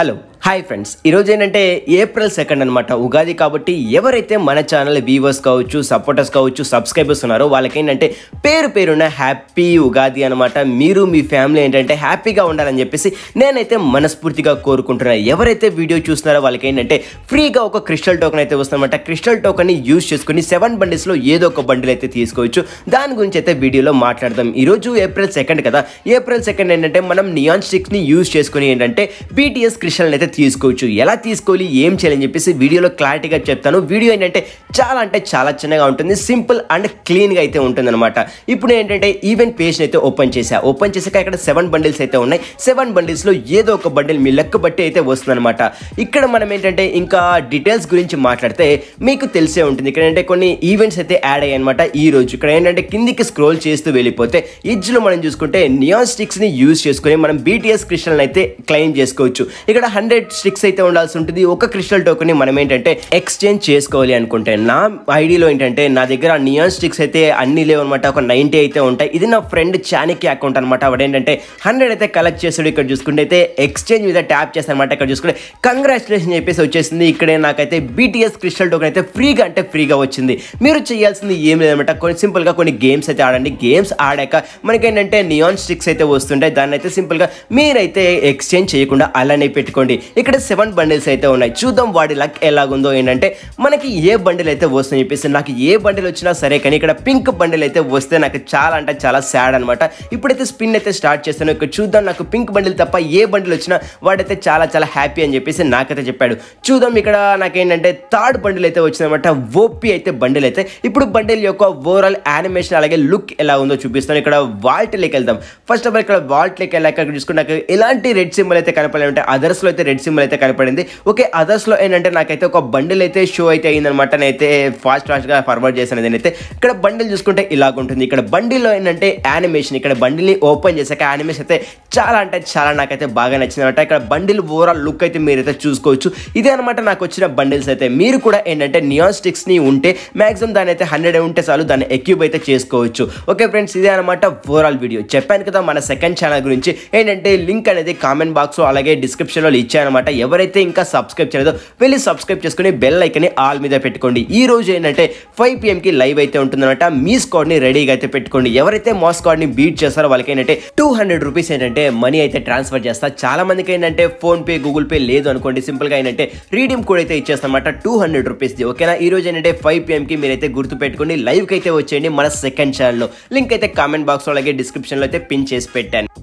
Hello hi friends ఈరోజు ఏంటంటే April second అనమాట ఉగాది కాబట్టి ఎవరైతే మన ఛానల్ వ్యూవర్స్ కావచ్చు సపోర్టర్స్ కావచ్చు సబ్స్క్రైబర్స్ ఉన్నారో వాళ్ళకి ఏంటంటే పేరు పేరున్న హ్యాపీ ఉగాది అనమాట మీరు మీ ఫ్యామిలీ ఏంటంటే హ్యాపీగా ఉండాలని చెప్పేసి నేనైతే మనస్ఫూర్తిగా కోరుకుంటున్నాను ఎవరైతే వీడియో చూస్తున్నారో వాళ్ళకి ఏంటంటే ఫ్రీగా ఒక క్రిస్టల్ టోకన్ అయితే వస్తుందన్నమాట క్రిస్టల్ టోకన్ని యూజ్ చేసుకుని సెవెన్ బండిస్లో ఏదో ఒక బండిలు అయితే తీసుకోవచ్చు దాని గురించి అయితే వీడియోలో మాట్లాడదాం ఈరోజు ఏప్రిల్ సెకండ్ కదా ఏప్రిల్ సెకండ్ ఏంటంటే మనం నియాన్ స్టిక్స్ని యూజ్ చేసుకుని ఏంటంటే బీటీఎస్ క్రిస్టల్ అయితే తీసుకోవచ్చు ఎలా తీసుకోవాలి ఏం చేయాలని చెప్పేసి వీడియోలో క్లారిటీగా చెప్తాను వీడియో ఏంటంటే చాలా అంటే చాలా చిన్నగా ఉంటుంది సింపుల్ అండ్ క్లీన్గా అయితే ఉంటుందన్నమాట ఇప్పుడు ఏంటంటే ఈవెంట్ పేజ్ని అయితే ఓపెన్ చేశా ఓపెన్ చేశాక ఇక్కడ సెవెన్ బండిల్స్ అయితే ఉన్నాయి సెవెన్ బండిల్స్లో ఏదో ఒక బండిల్ మీ లెక్క బట్టి అయితే వస్తుందన్నమాట ఇక్కడ మనం ఏంటంటే ఇంకా డీటెయిల్స్ గురించి మాట్లాడితే మీకు తెలిసే ఉంటుంది ఇక్కడ ఏంటంటే కొన్ని ఈవెంట్స్ అయితే యాడ్ అయ్యాయి అనమాట ఈ రోజు ఇక్కడ ఏంటంటే కిందికి స్క్రోల్ చేస్తూ వెళ్ళిపోతే ఇజ్లో మనం చూసుకుంటే నియాన్ స్టిక్స్ని యూజ్ చేసుకొని మనం బీటీఎస్ క్రిస్టల్ని అయితే క్లెయిమ్ చేసుకోవచ్చు ఇక్కడ హండ్రెడ్ హండ్రెడ్ స్టిక్స్ అయితే ఉండాల్సి ఉంటుంది ఒక క్రిస్టల్ ని మనం ఏంటంటే ఎక్స్చేంజ్ చేసుకోవాలి అనుకుంటే నా ఐడిలో ఏంటంటే నా దగ్గర నియాన్ స్టిక్స్ అయితే అన్ని లేవు అనమాట ఒక నైంటీ అయితే ఉంటాయి ఇది నా ఫ్రెండ్ చానికి అకౌంట్ అనమాట ఆవిడ ఏంటంటే హండ్రెడ్ అయితే కలెక్ట్ చేసాడు ఇక్కడ చూసుకుంటే అయితే ఎక్స్చేంజ్ మీద ట్యాప్ చేస్తానమాట ఇక్కడ చూసుకుంటే కంగ్రాచులేషన్ చెప్పేసి వచ్చేసింది ఇక్కడే నాకైతే బీటీఎస్ క్రిస్టల్ టోకెన్ అయితే ఫ్రీగా అంటే ఫ్రీగా వచ్చింది మీరు చేయాల్సింది ఏం లేదనమాట కొన్ని సింపుల్గా కొన్ని గేమ్స్ అయితే ఆడండి గేమ్స్ ఆడాక మనకి ఏంటంటే నియాన్ స్టిక్స్ అయితే వస్తుంటాయి దాన్ని అయితే సింపుల్గా మీరైతే ఎక్స్చేంజ్ చేయకుండా అలానే పెట్టుకోండి ఇక్కడ సెవెన్ బండిల్స్ అయితే ఉన్నాయి చూద్దాం వాడి లక్ ఎలాగుందో ఏంటంటే మనకి ఏ బండిల్ అయితే వస్తుందని చెప్పేసి నాకు ఏ బండిల్ వచ్చినా సరే కానీ ఇక్కడ పింక్ బండిల్ అయితే వస్తే నాకు చాలా అంటే చాలా సాడ్ అనమాట ఇప్పుడైతే స్పిన్ అయితే స్టార్ట్ చేస్తాను ఇక్కడ చూద్దాం నాకు పింక్ బండిల్ తప్ప ఏ బండిల్ వచ్చినా వాడైతే చాలా చాలా హ్యాపీ అని చెప్పేసి నాకైతే చెప్పాడు చూద్దాం ఇక్కడ నాకేంటంటే థర్డ్ బండిల్ అయితే వచ్చిందనమాట ఓపి అయితే బండిల్ అయితే ఇప్పుడు బండిల్ యొక్క ఓవరాల్ యానిమేషన్ అలాగే లుక్ ఎలా ఉందో చూపిస్తాను ఇక్కడ వాల్ట్లోకి వెళ్దాం ఫస్ట్ ఆఫ్ ఆల్ ఇక్కడ లెక్క వెళ్ళాక చూసుకున్నాక ఎలాంటి రెడ్ సింబల్ అయితే కనపడాలంటే అదర్స్లో అయితే రెడ్ హెడ్ సింబల్ అయితే కనపడింది ఓకే అదర్స్లో ఏంటంటే నాకైతే ఒక బండిల్ అయితే షో అయితే అయిందనమాట నేనైతే ఫాస్ట్ గా ఫార్వర్డ్ చేశాను అయితే ఇక్కడ బండిల్ చూసుకుంటే ఉంటుంది ఇక్కడ బండిల్లో ఏంటంటే యానిమేషన్ ఇక్కడ బండిల్ని ఓపెన్ చేశాక యానిమేషన్ అయితే చాలా అంటే చాలా నాకైతే బాగా నచ్చింది అనమాట ఇక్కడ బండిల్ ఓవరాల్ లుక్ అయితే మీరైతే చూసుకోవచ్చు ఇదే అనమాట నాకు వచ్చిన బండిల్స్ అయితే మీరు కూడా ఏంటంటే నియాన్ స్టిక్స్ని ఉంటే మ్యాక్సిమం దాని అయితే హండ్రెడ్ ఉంటే చాలు దాన్ని ఎక్యూబ్ అయితే చేసుకోవచ్చు ఓకే ఫ్రెండ్స్ ఇదే అనమాట ఓవరాల్ వీడియో చెప్పాను కదా మన సెకండ్ ఛానల్ గురించి ఏంటంటే లింక్ అనేది కామెంట్ బాక్స్లో అలాగే డిస్క్రిప్షన్లో ఇచ్చానమాట ఎవరైతే ఇంకా సబ్స్క్రైబ్ చేయలేదో వెళ్ళి సబ్స్క్రైబ్ చేసుకుని బెల్ ఐకన్ ఆల్ మీద పెట్టుకోండి ఈ రోజు ఏంటంటే ఫైవ్ పిఎంకి లైవ్ అయితే ఉంటుందన్నమాట మీ స్కాడ్ని రెడీగా అయితే పెట్టుకోండి ఎవరైతే మా స్కాడ్ని బీట్ చేస్తారో వాళ్ళకి ఏంటంటే టూ హండ్రెడ్ రూపీస్ ఏంటంటే ఏంటంటే మనీ అయితే ట్రాన్స్ఫర్ చేస్తా చాలా మందికి ఏంటంటే ఫోన్పే గూగుల్ పే లేదు అనుకోండి సింపుల్గా ఏంటంటే రీడీమ్ కోడ్ అయితే ఇచ్చేస్తానమాట టూ హండ్రెడ్ రూపీస్ది ఓకేనా ఈ రోజు ఏంటంటే ఫైవ్ పిఎంకి అయితే గుర్తు పెట్టుకుని లైవ్కి అయితే వచ్చేయండి మన సెకండ్ ఛానల్లో లింక్ అయితే కామెంట్ బాక్స్లో అలాగే డిస్క్రిప్షన్లో అయితే పిన్ చేసి పెట్టాను